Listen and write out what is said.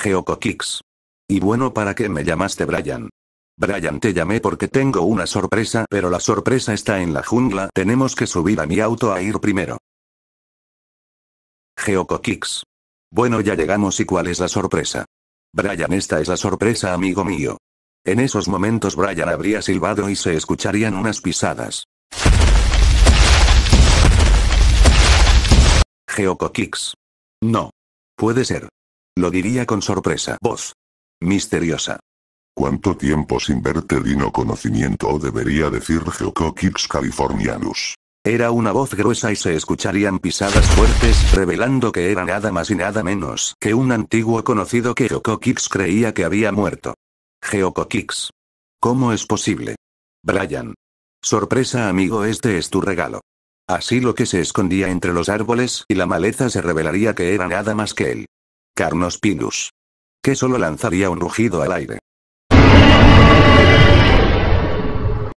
Geoco-Kicks. Y bueno, ¿para qué me llamaste Brian? Brian, te llamé porque tengo una sorpresa, pero la sorpresa está en la jungla, tenemos que subir a mi auto a ir primero. Geoco-Kicks. Bueno, ya llegamos y cuál es la sorpresa. Brian, esta es la sorpresa, amigo mío. En esos momentos Brian habría silbado y se escucharían unas pisadas. Geoco-Kicks. No. Puede ser. Lo diría con sorpresa. Voz. Misteriosa. ¿Cuánto tiempo sin verte dino conocimiento o debería decir Geocoquix californianus? Era una voz gruesa y se escucharían pisadas fuertes, revelando que era nada más y nada menos que un antiguo conocido que kicks creía que había muerto. Kicks. ¿Cómo es posible? Brian. Sorpresa amigo, este es tu regalo. Así lo que se escondía entre los árboles y la maleza se revelaría que era nada más que él pinus Que solo lanzaría un rugido al aire.